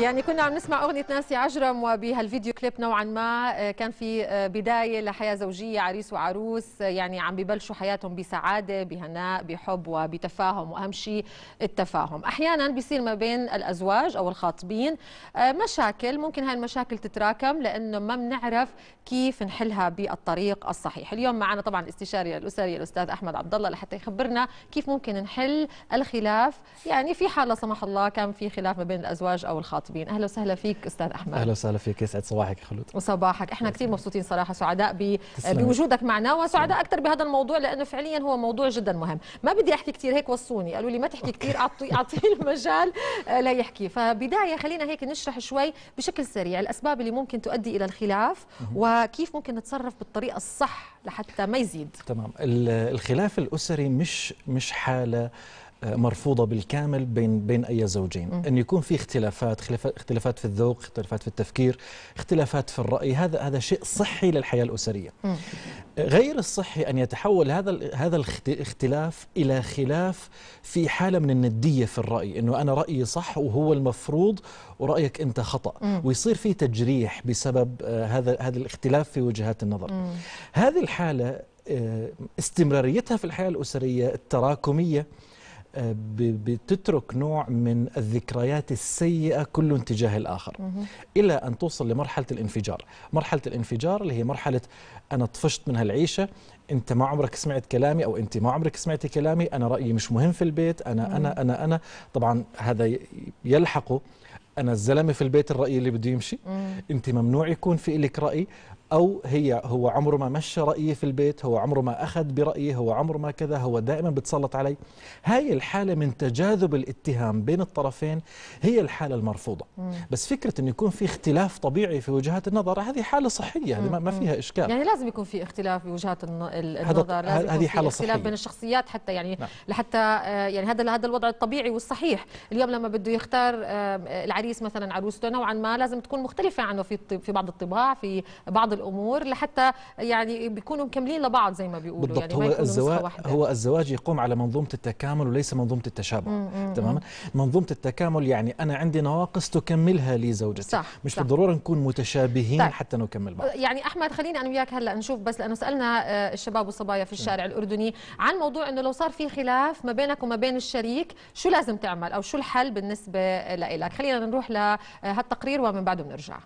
يعني كنا عم نسمع أغنية ناسي عجرم وبهالفيديو كليب نوعا ما آه، كان في آه، بداية لحياة زوجية عريس وعروس آه، يعني عم ببلشوا حياتهم بسعادة بهناء بحب وبتفاهم وأهم شيء التفاهم أحيانا بيصير ما بين الأزواج أو الخاطبين مشاكل ممكن هاي المشاكل تتراكم لأنه ما بنعرف كيف نحلها بالطريق الصحيح اليوم معنا طبعا الاستشاري الأسري الأستاذ أحمد عبد الله لحتى يخبرنا كيف ممكن نحل الخلاف يعني في حال لا سمح الله كان في خلاف ما بين الأزواج أو الخاطبين الكاتبين اهلا وسهلا فيك استاذ احمد اهلا وسهلا فيك يسعد صباحك يا خلود وصباحك احنا كثير مبسوطين صراحه سعداء ب... بوجودك معنا وسعداء اكثر بهذا الموضوع لانه فعليا هو موضوع جدا مهم ما بدي احكي كثير هيك وصوني قالوا لي ما تحكي كثير اعطي اعطيه المجال آه، لا يحكي فبدايه خلينا هيك نشرح شوي بشكل سريع الاسباب اللي ممكن تؤدي الى الخلاف وكيف ممكن نتصرف بالطريقه الصح لحتى ما يزيد تمام الخلاف الاسري مش مش حاله مرفوضه بالكامل بين بين اي زوجين ان يكون في اختلافات اختلافات في الذوق اختلافات في التفكير اختلافات في الراي هذا هذا شيء صحي للحياه الاسريه غير الصحي ان يتحول هذا هذا الاختلاف الى خلاف في حاله من النديه في الراي انه انا رايي صح وهو المفروض ورايك انت خطا ويصير في تجريح بسبب آه، هذا هذا الاختلاف في وجهات النظر هذه الحاله آه، استمراريتها في الحياه الاسريه التراكميه آه، بتترك نوع من الذكريات السيئة كل تجاه الآخر إلى أن توصل لمرحلة الانفجار مرحلة الانفجار اللي هي مرحلة أنا طفشت من هالعيشة أنت ما عمرك سمعت كلامي أو أنت ما عمرك سمعتي كلامي أنا رأيي مش مهم في البيت أنا أنا أنا أنا طبعا هذا يلحقه أنا الزلمة في البيت الرأي اللي بده يمشي أنت ممنوع يكون في إلك رأي أو هي هو عمره ما مشى رأيي في البيت هو عمره ما أخذ برأيي هو عمره ما كذا هو دائما بتسلط علي هاي الحالة من تجاذب الاتهام بين الطرفين هي الحالة المرفوضة مم. بس فكرة أن يكون في اختلاف طبيعي في وجهات النظر هذه حالة صحية هذه ما فيها إشكال يعني لازم يكون في اختلاف بوجهات النظر لازم هذه حالة اختلاف صحية. بين الشخصيات حتى يعني نعم. لحتى آه، يعني هذا هذا الوضع الطبيعي والصحيح اليوم لما بده يختار العريس مثلا عروسته نوعا ما لازم تكون مختلفة عنه في في بعض الطباع في بعض الامور لحتى يعني بيكونوا مكملين لبعض زي ما بيقولوا يعني بالضبط يعني هو الزواج هو الزواج يقوم على منظومه التكامل وليس منظومه التشابه تماما منظومه التكامل يعني انا عندي نواقص تكملها لي زوجتي صح مش صح بالضروره نكون متشابهين طيب. حتى نكمل بعض يعني احمد خليني انا وياك هلا نشوف بس لانه سالنا آه، الشباب والصبايا في الشارع الاردني عن موضوع انه لو صار في خلاف ما بينك وما بين الشريك شو لازم تعمل او شو الحل بالنسبه لك خلينا نروح لهالتقرير آه، ومن بعده بنرجع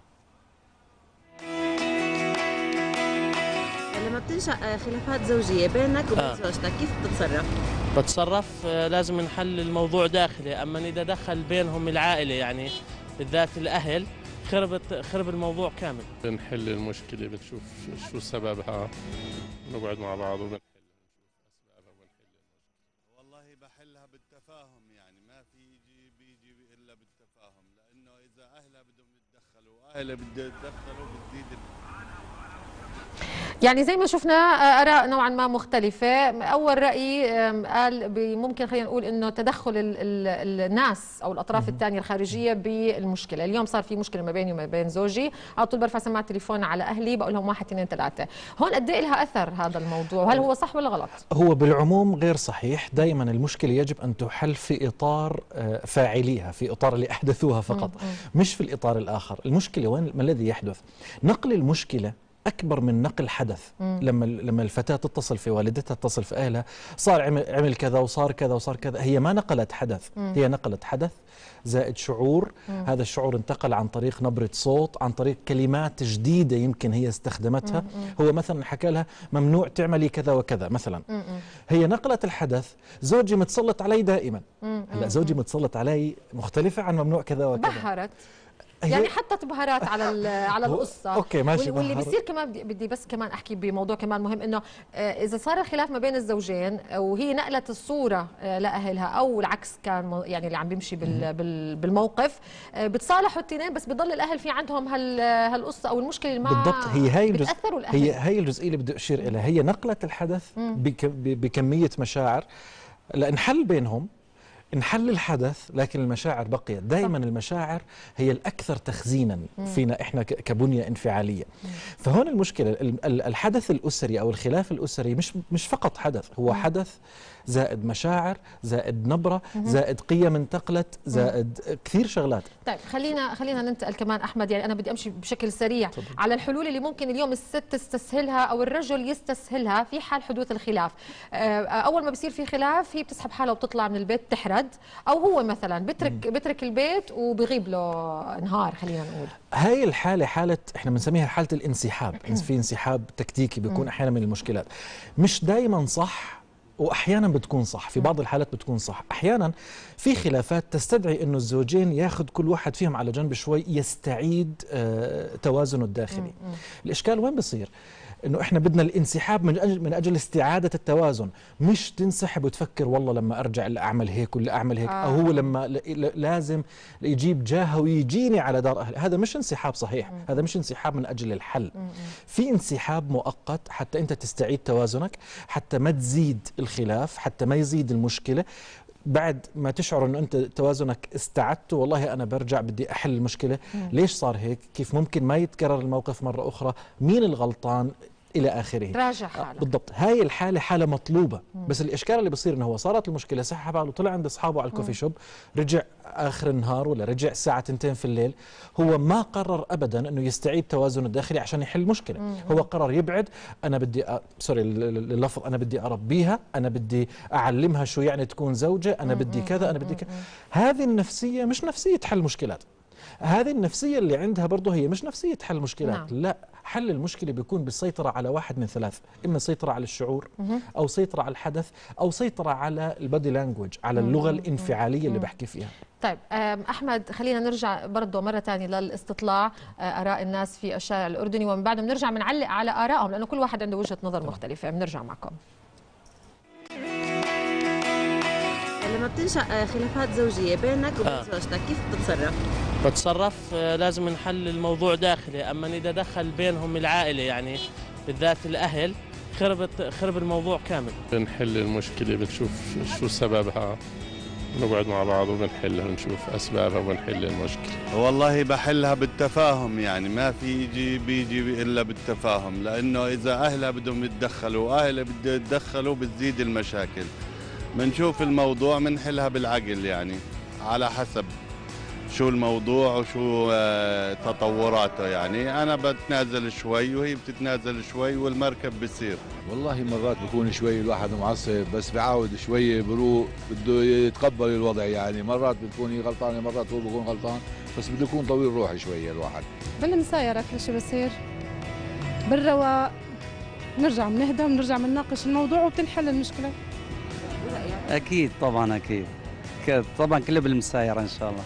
لما بتنشا آه، خلافات زوجيه بينك وبين آه. زوجتك كيف بتتصرف؟ بتصرف آه، لازم نحل الموضوع داخلي اما اذا دخل بينهم العائله يعني بالذات الاهل خربت خرب الموضوع كامل بنحل المشكله بنشوف شو سببها نقعد مع بعض وبنحل المشكله اسبابها والله بحلها بالتفاهم يعني ما في يجي بيجي الا بالتفاهم لانه اذا اهلها بدهم يتدخلوا واهلها بده يتدخلوا بتزيد يعني زي ما شفنا آه، اراء نوعا ما مختلفه اول راي قال ممكن خلينا نقول انه تدخل الناس او الاطراف الثانيه الخارجيه بالمشكله اليوم صار في مشكله ما بيني وما بين زوجي على طول برفع سماعه التليفون على اهلي بقول لهم واحد اثنين ثلاثه هون قد ايه لها اثر هذا الموضوع وهل هو صح ولا غلط هو بالعموم غير صحيح دائما المشكله يجب ان تحل في اطار آه، فاعليها في اطار اللي احدثوها فقط مش في الاطار الاخر المشكله وين ما الذي يحدث نقل المشكله اكبر من نقل حدث لما لما الفتاه تتصل في والدتها تتصل في اهلها صار عمل كذا وصار كذا وصار كذا هي ما نقلت حدث هي نقلت حدث زائد شعور هذا الشعور انتقل عن طريق نبره صوت عن طريق كلمات جديده يمكن هي استخدمتها هو مثلا حكى لها ممنوع تعملي كذا وكذا مثلا هي نقلت الحدث زوجي متسلط علي دائما هلا زوجي متسلط علي مختلفه عن ممنوع كذا وكذا بحرت أيوة. يعني حطت بهارات على على القصه اوكي ماشي واللي بصير كمان بدي, بدي بس كمان احكي بموضوع كمان مهم انه آه، اذا صار الخلاف ما بين الزوجين وهي نقلت الصوره آه، لاهلها او العكس كان يعني اللي عم بيمشي بالموقف آه، بتصالحوا الاثنين بس بضل الاهل في عندهم هال هالقصه او المشكله اللي معها بالضبط هي هاي الجزء هي هاي الجزئيه اللي بدي اشير إليها هي نقلت الحدث بكميه مشاعر لانحل بينهم انحل الحدث لكن المشاعر بقيت دائما المشاعر هي الأكثر تخزينا فينا إحنا كبنية انفعالية فهون المشكلة الحدث الأسري أو الخلاف الأسري مش, مش فقط حدث هو حدث زائد مشاعر زائد نبرة زائد قيم انتقلت زائد كثير شغلات طيب خلينا خلينا ننتقل كمان أحمد يعني أنا بدي أمشي بشكل سريع طبعا. على الحلول اللي ممكن اليوم الست تستسهلها أو الرجل يستسهلها في حال حدوث الخلاف آه، أول ما بصير في خلاف هي بتسحب حالها وبتطلع من البيت تحرد الولد او هو مثلا بترك بترك البيت وبغيب له نهار خلينا نقول هاي الحاله حاله احنا بنسميها حاله الانسحاب في انسحاب تكتيكي بيكون احيانا من المشكلات مش دائما صح واحيانا بتكون صح في بعض الحالات بتكون صح احيانا في خلافات تستدعي انه الزوجين ياخذ كل واحد فيهم على جنب شوي يستعيد آه، توازنه الداخلي الاشكال وين بصير انه احنا بدنا الانسحاب من اجل من اجل استعاده التوازن مش تنسحب وتفكر والله لما ارجع لاعمل هيك ولا اعمل هيك آه. او هو آه. لما لازم يجيب جاهه ويجيني على دار اهلي هذا مش انسحاب صحيح م. هذا مش انسحاب من اجل الحل م. في انسحاب مؤقت حتى انت تستعيد توازنك حتى ما تزيد الخلاف حتى ما يزيد المشكله بعد ما تشعر انه انت توازنك استعدته والله انا برجع بدي احل المشكله م. ليش صار هيك كيف ممكن ما يتكرر الموقف مره اخرى مين الغلطان إلى آخره راجع آه، حاله بالضبط هاي الحالة حالة مطلوبة مم. بس الإشكال اللي بصير إنه هو صارت المشكلة سحب على طلع عند أصحابه على الكوفي شوب رجع آخر النهار ولا رجع الساعة 2 في الليل هو ما قرر أبدا أنه يستعيد توازنه الداخلي عشان يحل المشكلة مم. هو قرر يبعد أنا بدي أ... سوري اللفظ أنا بدي أربيها أنا بدي أعلمها شو يعني تكون زوجة أنا بدي كذا أنا بدي كذا هذه النفسية مش نفسية حل مشكلات هذه النفسية اللي عندها برضه هي مش نفسية حل مشكلات لا, نعم. لا حل المشكلة بيكون بالسيطرة على واحد من ثلاث إما سيطرة على الشعور أو سيطرة على الحدث أو سيطرة على البادي لانجوج على اللغة الانفعالية اللي بحكي فيها طيب احمد خلينا نرجع برضه مره ثانيه للاستطلاع آه، اراء الناس في الشارع الاردني ومن بعده بنرجع بنعلق على ارائهم لانه كل واحد عنده وجهه نظر مختلفه بنرجع معكم لما بتنشأ آه، خلافات زوجية بينك وبين آه. زوجتك كيف بتتصرف؟ بتصرف آه، لازم نحل الموضوع داخلي أما إذا دخل بينهم العائلة يعني بالذات الأهل خربت خرب الموضوع كامل بنحل المشكلة بنشوف شو سببها نقعد مع بعض وبنحلها ونشوف اسبابها وبنحل المشكله. والله بحلها بالتفاهم يعني ما في يجي بيجي الا بالتفاهم لانه اذا اهلها بدهم يتدخلوا واهلها بده يتدخلوا بتزيد المشاكل. بنشوف الموضوع بنحلها بالعقل يعني على حسب شو الموضوع وشو آه، تطوراته يعني انا بتنازل شوي وهي بتتنازل شوي والمركب بصير والله مرات بكون شوي الواحد معصب بس بعاود شوي بروق بده يتقبل الوضع يعني مرات بتكون هي غلطانه مرات هو بكون غلطان بس بده يكون طويل روح شوي الواحد بالمسايره كل شيء بصير بالرواق نرجع بنهدى بنرجع بنناقش الموضوع وبتنحل المشكله اكيد طبعا اكيد طبعا كله بالمسايره ان شاء الله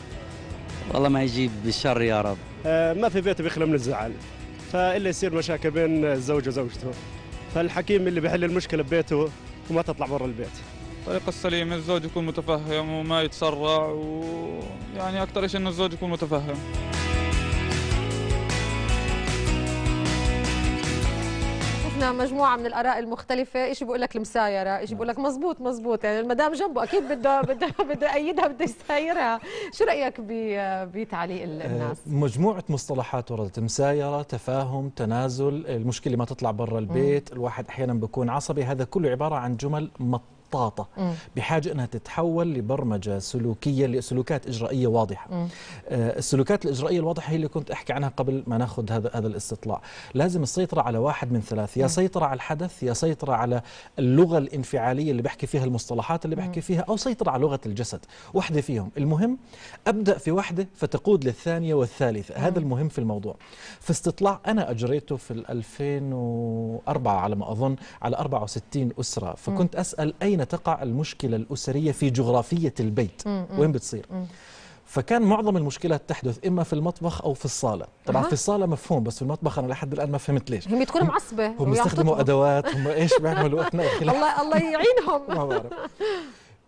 والله ما يجيب بالشر يا رب آه ما في بيت بيخلى من الزعل فالا يصير مشاكل بين الزوج وزوجته فالحكيم اللي بيحل المشكله ببيته وما تطلع برا البيت الطريقة السليمة الزوج يكون متفهم وما يتسرع ويعني أكثر شيء إنه الزوج يكون متفهم شفنا مجموعه من الاراء المختلفه إيش بيقول لك المسايره إيش بيقول لك مزبوط مزبوط يعني المدام جنبه اكيد بده بده بده ايدها بده يسايرها شو رايك بتعليق الناس آه، مجموعه مصطلحات وردت مسايره تفاهم تنازل المشكله ما تطلع برا البيت الواحد احيانا بيكون عصبي هذا كله عباره عن جمل مط مطاطة بحاجة أنها تتحول لبرمجة سلوكية لسلوكات إجرائية واضحة آه، السلوكات الإجرائية الواضحة هي اللي كنت أحكي عنها قبل ما ناخذ هذا هذا الاستطلاع لازم السيطرة على واحد من ثلاث يا سيطرة على الحدث يا سيطرة على اللغة الانفعالية اللي بحكي فيها المصطلحات اللي بحكي فيها أو سيطرة على لغة الجسد واحدة فيهم المهم أبدأ في واحدة فتقود للثانية والثالثة هذا المهم في الموضوع في استطلاع أنا أجريته في 2004 على ما أظن على 64 أسرة فكنت أسأل أين أين تقع المشكلة الأسرية في جغرافية البيت وين بتصير فكان معظم المشكلات تحدث اما في المطبخ او في الصاله طبعا أه. في الصاله مفهوم بس في المطبخ انا لحد الان ما فهمت ليش هم بتكون معصبه هم بيستخدموا ادوات هم ايش بيعملوا اثناء الله الله يعينهم ما بعرف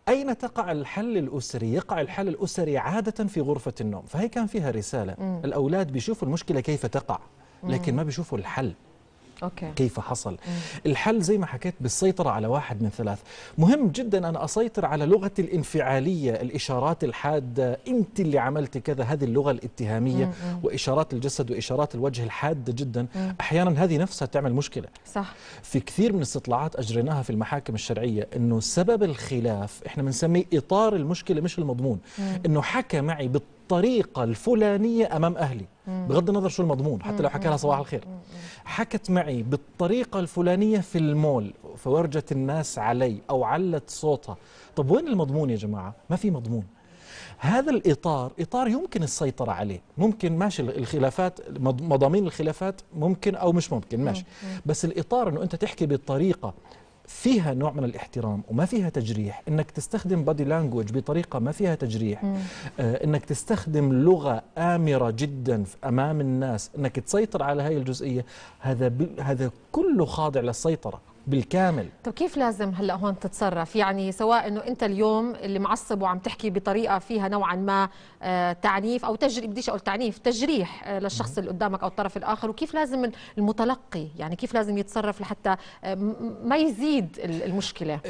أين تقع الحل الأسري؟ يقع الحل الأسري عادة في غرفة النوم فهي كان فيها رسالة الأولاد بيشوفوا المشكلة كيف تقع لكن ما بيشوفوا الحل أوكي. كيف حصل الحل زي ما حكيت بالسيطرة على واحد من ثلاث مهم جدا أنا أسيطر على لغة الانفعالية الإشارات الحادة أنت اللي عملت كذا هذه اللغة الاتهامية مم. وإشارات الجسد وإشارات الوجه الحادة جدا مم. أحيانا هذه نفسها تعمل مشكلة صح. في كثير من الاستطلاعات أجريناها في المحاكم الشرعية أنه سبب الخلاف إحنا بنسميه إطار المشكلة مش المضمون مم. أنه حكى معي بالطريقة الفلانية أمام أهلي بغض النظر شو المضمون حتى لو حكى لها صباح الخير حكت معي بالطريقة الفلانية في المول فورجت الناس علي أو علت صوتها طب وين المضمون يا جماعة ما في مضمون هذا الإطار إطار يمكن السيطرة عليه ممكن ماشي الخلافات مضامين الخلافات ممكن أو مش ممكن ماشي بس الإطار أنه أنت تحكي بالطريقة فيها نوع من الاحترام وما فيها تجريح انك تستخدم بادي لانجوج بطريقه ما فيها تجريح مم. آه انك تستخدم لغه امره جدا امام الناس انك تسيطر على هاي الجزئيه هذا هذا كله خاضع للسيطره بالكامل طب كيف لازم هلا هون تتصرف يعني سواء انه انت اليوم اللي معصب وعم تحكي بطريقه فيها نوعا ما آه، تعنيف او تجريح بديش اقول تعنيف تجريح آه، للشخص اللي قدامك او الطرف الاخر وكيف لازم المتلقي يعني كيف لازم يتصرف لحتى آه، ما يزيد المشكله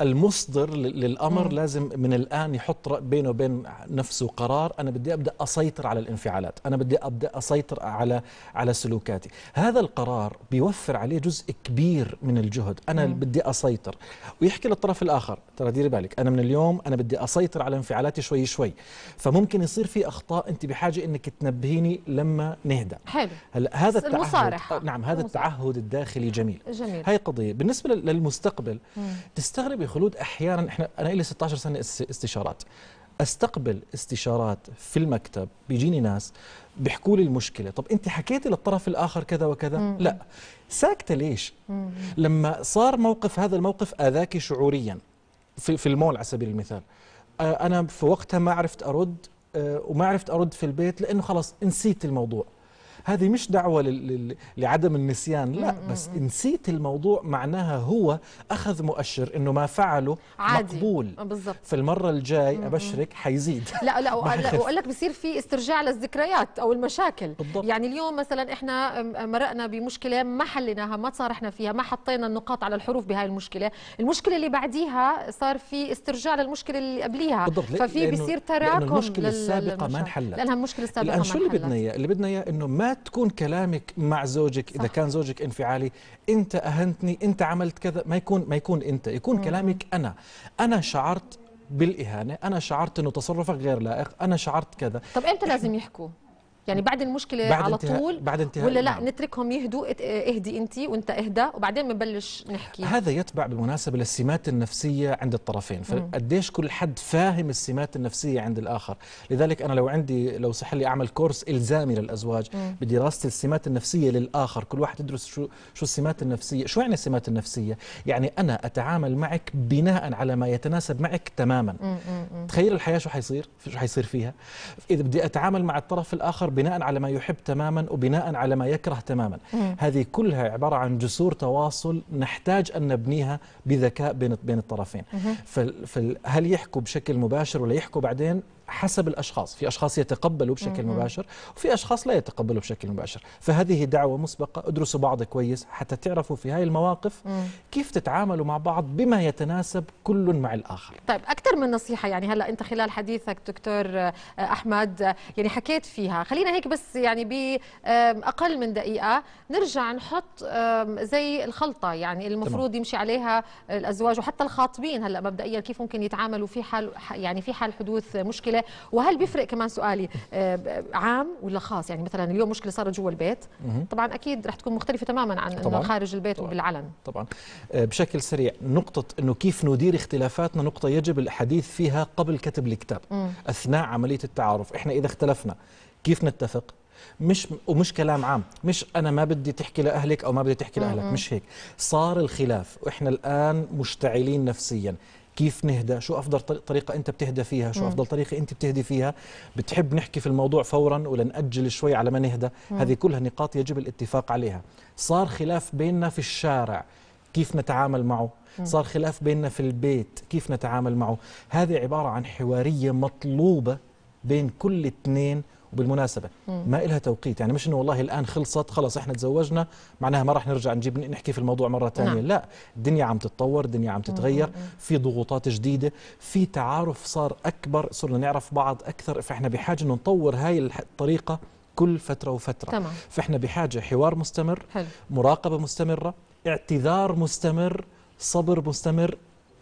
المصدر للامر مم. لازم من الان يحط بينه وبين نفسه قرار انا بدي ابدا اسيطر على الانفعالات انا بدي ابدا اسيطر على على سلوكاتي هذا القرار بيوفر عليه جزء كبير من الجهد انا مم. بدي اسيطر ويحكي للطرف الاخر ترى ديري بالك انا من اليوم انا بدي اسيطر على انفعالاتي شوي شوي فممكن يصير في اخطاء انت بحاجه انك تنبهيني لما نهدى حلو هلا هذا التعهد آه، نعم هذا المصارحة. التعهد الداخلي جميل جميل هاي قضيه بالنسبه للمستقبل مم. تستغربي خلود احيانا احنا انا لي 16 سنه استشارات استقبل استشارات في المكتب بيجيني ناس بيحكوا لي المشكله طب انت حكيتي للطرف الاخر كذا وكذا مم. لا ساكته ليش مم. لما صار موقف هذا الموقف اذاك شعوريا في, في المول على سبيل المثال آه، انا في وقتها ما عرفت ارد آه، وما عرفت ارد في البيت لانه خلاص نسيت الموضوع هذه مش دعوة لعدم النسيان لا بس نسيت الموضوع معناها هو أخذ مؤشر أنه ما فعله عادي. مقبول آه، بالزبط. في المرة الجاي أبشرك حيزيد لا لا وأقول لك بصير في استرجاع للذكريات أو المشاكل بالضبط. يعني اليوم مثلا إحنا مرقنا بمشكلة ما حليناها ما تصارحنا فيها ما حطينا النقاط على الحروف بهاي المشكلة المشكلة اللي بعديها صار في استرجاع للمشكلة اللي قبليها بالضبط. ففي بصير تراكم لأنه المشكلة السابقة ما انحلت لأنها المشكلة السابقة ما انحلت شو اللي بدنا إياه اللي بدنا إياه أنه ما تكون كلامك مع زوجك صح. اذا كان زوجك انفعالي انت اهنتني انت عملت كذا ما يكون ما يكون انت يكون مم. كلامك انا انا شعرت بالاهانه انا شعرت انه تصرفك غير لائق انا شعرت كذا طب امتى لازم يحكوا يعني بعد المشكله بعد على طول بعد انتهاء ولا لا نعم. نتركهم يهدوا اهدي انت وانت اهدى وبعدين بنبلش نحكي هذا يتبع بالمناسبه للسمات النفسيه عند الطرفين فقديش كل حد فاهم السمات النفسيه عند الاخر لذلك انا لو عندي لو صح لي اعمل كورس الزامي للازواج مم. بدراسه السمات النفسيه للاخر كل واحد يدرس شو شو السمات النفسيه شو يعني السمات النفسيه يعني انا اتعامل معك بناء على ما يتناسب معك تماما مم. مم. تخيل الحياه شو حيصير شو حيصير فيها اذا بدي اتعامل مع الطرف الاخر الآخر بناء على ما يحب تماما وبناء على ما يكره تماما مم. هذه كلها عبارة عن جسور تواصل نحتاج أن نبنيها بذكاء بين بين الطرفين فهل يحكوا بشكل مباشر ولا يحكوا بعدين حسب الأشخاص في أشخاص يتقبلوا بشكل مباشر وفي أشخاص لا يتقبلوا بشكل مباشر فهذه دعوة مسبقة ادرسوا بعض كويس حتى تعرفوا في هاي المواقف كيف تتعاملوا مع بعض بما يتناسب كل مع الآخر طيب أكثر من نصيحة يعني هلأ أنت خلال حديثك دكتور آه، أحمد آه، يعني حكيت فيها خلينا هيك بس يعني بأقل من دقيقة نرجع نحط زي الخلطة يعني المفروض تمام. يمشي عليها الأزواج وحتى الخاطبين هلأ مبدئيا كيف ممكن يتعاملوا في حال يعني في حال حدوث مشكلة الفكره وهل بيفرق كمان سؤالي آه، عام ولا خاص يعني مثلا اليوم مشكله صارت جوا البيت طبعا اكيد رح تكون مختلفه تماما عن طبعاً. خارج البيت طبعاً. وبالعلن طبعا آه، بشكل سريع نقطه انه كيف ندير اختلافاتنا نقطه يجب الحديث فيها قبل كتب الكتاب اثناء عمليه التعارف احنا اذا اختلفنا كيف نتفق مش ومش كلام عام مش انا ما بدي تحكي لاهلك او ما بدي تحكي لاهلك مش هيك صار الخلاف واحنا الان مشتعلين نفسيا كيف نهدى شو افضل طريقه انت بتهدى فيها شو افضل طريقه انت بتهدي فيها بتحب نحكي في الموضوع فورا ولا ناجل شوي على ما نهدى هذه كلها نقاط يجب الاتفاق عليها صار خلاف بيننا في الشارع كيف نتعامل معه صار خلاف بيننا في البيت كيف نتعامل معه هذه عباره عن حواريه مطلوبه بين كل اثنين وبالمناسبه ما لها توقيت يعني مش انه والله الان خلصت خلص احنا تزوجنا معناها ما راح نرجع نجيب نحكي في الموضوع مره ثانيه نعم. لا الدنيا عم تتطور الدنيا عم تتغير مم. في ضغوطات جديده في تعارف صار اكبر صرنا نعرف بعض اكثر فاحنا بحاجه انه نطور هاي الطريقه كل فتره وفتره تمام. فاحنا بحاجه حوار مستمر حلو. مراقبه مستمره اعتذار مستمر صبر مستمر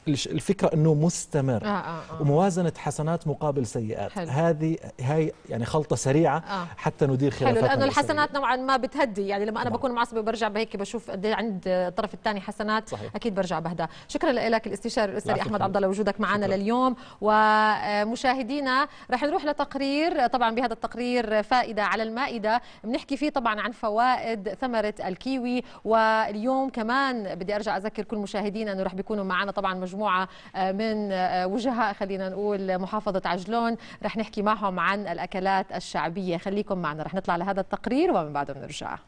الفكره انه مستمر آه آه آه. وموازنه حسنات مقابل سيئات حلو. هذه هي يعني خلطه سريعه آه. حتى ندير خلافاتنا لانه الحسنات نوعا ما بتهدي يعني لما انا نعم. بكون معصبه برجع بهيك بشوف قد إيه عند الطرف الثاني حسنات صحيح. اكيد برجع بهدا شكرا لك الاستشاري الاستاذ احمد عبد الله وجودك معنا شكرا. لليوم ومشاهدينا رح نروح لتقرير طبعا بهذا التقرير فائده على المائده بنحكي فيه طبعا عن فوائد ثمره الكيوي واليوم كمان بدي ارجع اذكر كل مشاهدينا انه رح بيكونوا معنا طبعا مجموعه مجموعه آه، من آه، وجهاء خلينا نقول محافظه عجلون رح نحكي معهم عن الاكلات الشعبيه خليكم معنا رح نطلع لهذا التقرير ومن بعده بنرجع